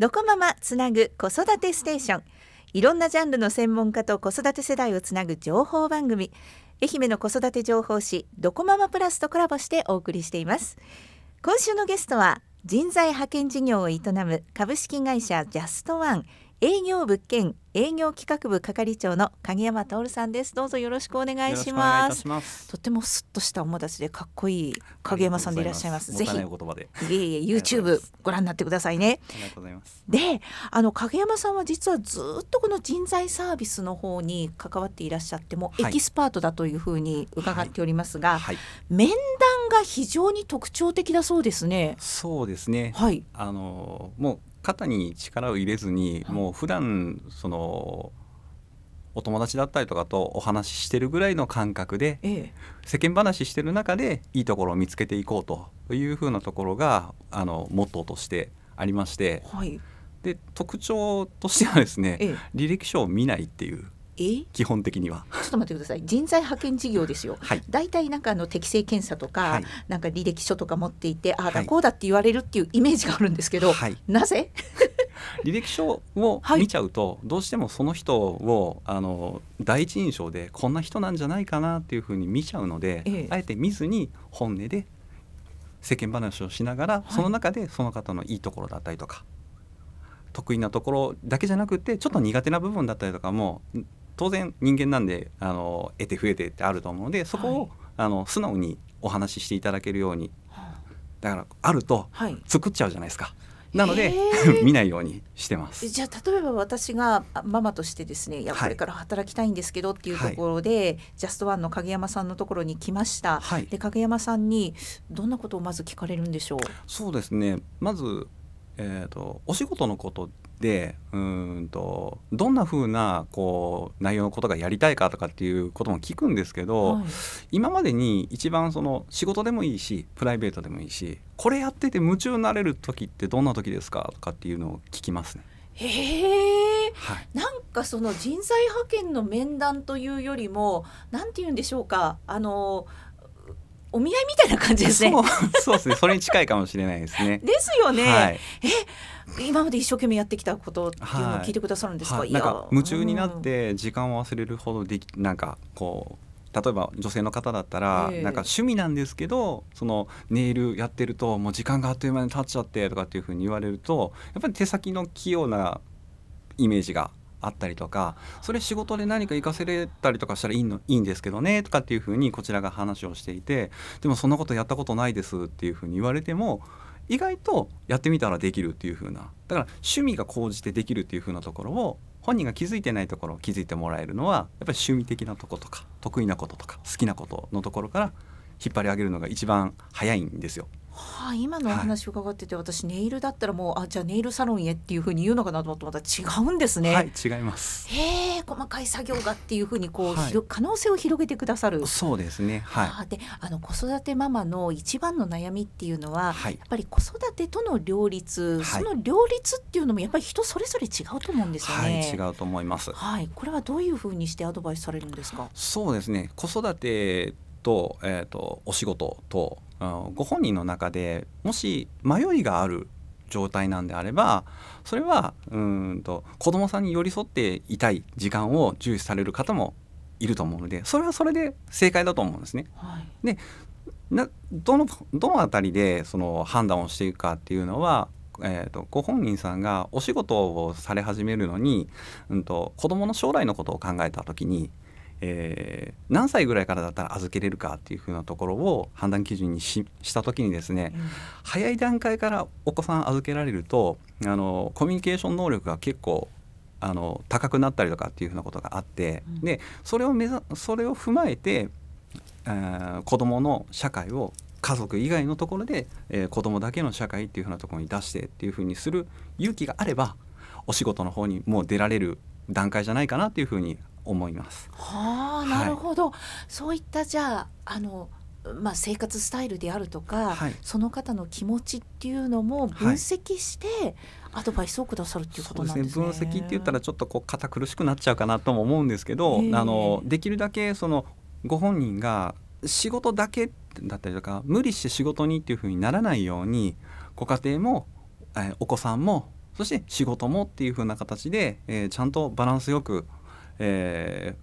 どこママつなぐ子育てステーションいろんなジャンルの専門家と子育て世代をつなぐ情報番組愛媛の子育て情報誌ドコママプラスとコラボしてお送りしています今週のゲストは人材派遣事業を営む株式会社ジャストワン営業物件営業企画部係長の影山徹さんですどうぞよろしくお願いしますとてもスッとしたおもだちでかっこいい影山さんでいらっしゃいますぜひいえいえ YouTube ご覧になってくださいねであの影山さんは実はずっとこの人材サービスの方に関わっていらっしゃっても、エキスパートだというふうに伺っておりますが、はいはい、面談が非常に特徴的だそうですねそうですねはいあのもう肩に力を入れずに、もう普段そのお友達だったりとかとお話ししてるぐらいの感覚で、世間話してる中でいいところを見つけていこうというふうなところがあのモットーとしてありまして、で特徴としてはですね、履歴書を見ないっていう。基本的にはちょっと待ってください人材派遣事業ですよ、はい、大体なんかあの適性検査とか、はい、なんか履歴書とか持っていてああだこうだって言われるっていうイメージがあるんですけど、はい、なぜ 履歴書を見ちゃうと、どうしてもその人をあの第一印象でこんな人なんじゃないかなっていうふうに見ちゃうので、ええ、あえて見ずに本音で世間話をしながら、その中でその方のいいところだったりとか得意なところだけじゃなくてちょっと苦手な部分だったりとかも当然人間なんであの得て増えてってあると思うのでそこを、はい、あの素直にお話ししていただけるようにだからあると作っちゃうじゃないですか。はい、なので 見ないようにしてます。じゃあ例えば私がママとしてですね、やこれから働きたいんですけどっていうところで、はい、ジャストワンの影山さんのところに来ました。はい、で影山さんにどんなことをまず聞かれるんでしょう。そうですね。まずえっ、ー、とお仕事のことでうんとどんなふうなこう内容のことがやりたいかとかっていうことも聞くんですけど、はい、今までに一番その仕事でもいいしプライベートでもいいしこれやってて夢中になれる時ってどんな時ですかとかっていうのを聞きますね。へえ、はい、なんかその人材派遣の面談というよりも何て言うんでしょうかあのお見合いみたいな感じですね。そうですね。それに近いかもしれないですね。ですよね。はい、え、今まで一生懸命やってきたことっていうのを聞いてくださるんですか。はい、なんか夢中になって時間を忘れるほどでき、なんかこう。例えば女性の方だったら、なんか趣味なんですけどそのネイルやってるともう時間があっという間に経っちゃってとかっていうふうに言われるとやっぱり手先の器用なイメージがあったりとかそれ仕事で何か活かせれたりとかしたらいいのいいんですけどねとかっていうふうにこちらが話をしていてでもそんなことやったことないですっていうふうに言われても意外とやってみたらできるっていうふうなだから趣味が高じてできるっていうふうなところを本人が気づいてないところを気づいてもらえるのはやっぱり趣味的なとことか得意なこととか好きなことのところから引っ張り上げるのが一番早いんですよ。はあ、今のお話伺ってて、はい、私ネイルだったらもうあじゃあネイルサロンへっていうふうに言うのかなと思ったら違うんですね。はい、違います。へえ細かい作業がっていうふうにこう、はい、可能性を広げてくださる。そうですね。はい。あであの子育てママの一番の悩みっていうのは、はい、やっぱり子育てとの両立、その両立っていうのもやっぱり人それぞれ違うと思うんですよね。違うと思います。はい。これはどういうふうにしてアドバイスされるんですか。そうですね。子育てと,、えーとお仕事とご本人の中でもし迷いがある状態なんであればそれはうんと子供さんに寄り添っていたい時間を重視される方もいると思うのでそれはそれで正解だと思うんですね。はい、でなどのどのりでその判断をしていくかっていうのはえーと、ご本人さんがお仕事をされ始めるのに、うんと、子どもの将来のことを考えた時にえー、何歳ぐらいからだったら預けれるかっていうふうなところを判断基準にしした時にですね、うん、早い段階からお子さん預けられるとあのコミュニケーション能力が結構あの高くなったりとかっていうふうなことがあって、うん、でそれを目ざそれを踏まえて、えー、子どもの社会を家族以外のところで、えー、子どもだけの社会っていうふうなところに出してっていうふうにする勇気があればお仕事の方にもう出られる段階じゃないかなっていうふうに思います。はあ、なるほど、はい、そういったじゃああのまあ、生活スタイルであるとか、はい、その方の気持ちっていうのも分析してアドバイスをくださるっていうことなんですね。はすね分析って言ったらちょっとこう堅苦しくなっちゃうかなとも思うんですけど、あのできるだけそのご本人が仕事だけだったりとか無理して仕事にっていうふうにならないようにご家庭も、えー、お子さんもそして仕事もっていうふうな形で、えー、ちゃんとバランスよくえ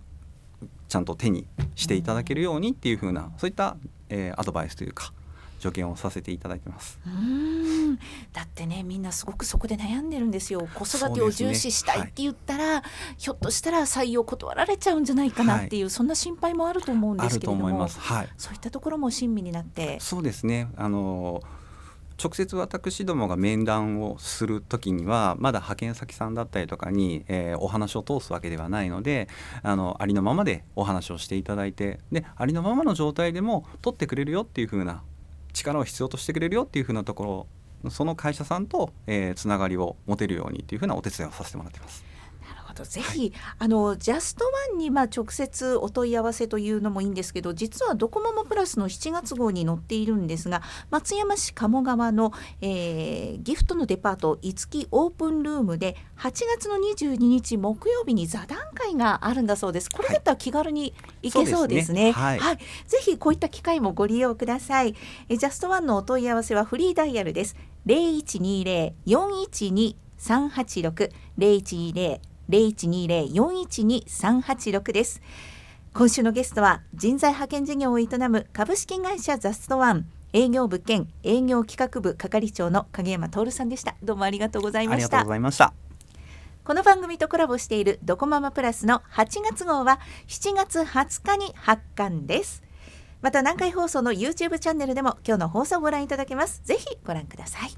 ー、ちゃんと手にしていただけるようにっていうふうなそういった、えー、アドバイスというか助言をさせていただいてます。うんだってねみんなすごくそこで悩んでるんですよ子育てを重視したいって言ったら、ねはい、ひょっとしたら採用断られちゃうんじゃないかなっていう、はい、そんな心配もあると思うんですけれども、そういったところも親身になってそうですねあのー直接私どもが面談をする時にはまだ派遣先さんだったりとかに、えー、お話を通すわけではないのであのありのままでお話をしていただいてでありのままの状態でも取ってくれるよっていうふうな力を必要としてくれるよっていうふうなところその会社さんと、えー、つながりを持てるようにっていうふうなお手伝いをさせてもらってます。とぜひ、はい、あのジャストワンにまあ直接お問い合わせというのもいいんですけど実はドコモもプラスの7月号に載っているんですが松山市鴨川の、えー、ギフトのデパート五木オープンルームで8月の22日木曜日に座談会があるんだそうですこれだったら気軽に行けそうですねはい、はい、ねはい、ぜひこういった機会もご利用くださいえジャストワンのお問い合わせはフリーダイヤルです0120-412-386 0120 0120-412-386です。今週のゲストは人材派遣事業を営む株式会社ザストワン営業部兼営業企画部係長の影山徹さんでした。どうもありがとうございました。したこの番組とコラボしているドコママプラスの8月号は7月20日に発刊です。また南海放送の YouTube チャンネルでも今日の放送をご覧いただけます。ぜひご覧ください。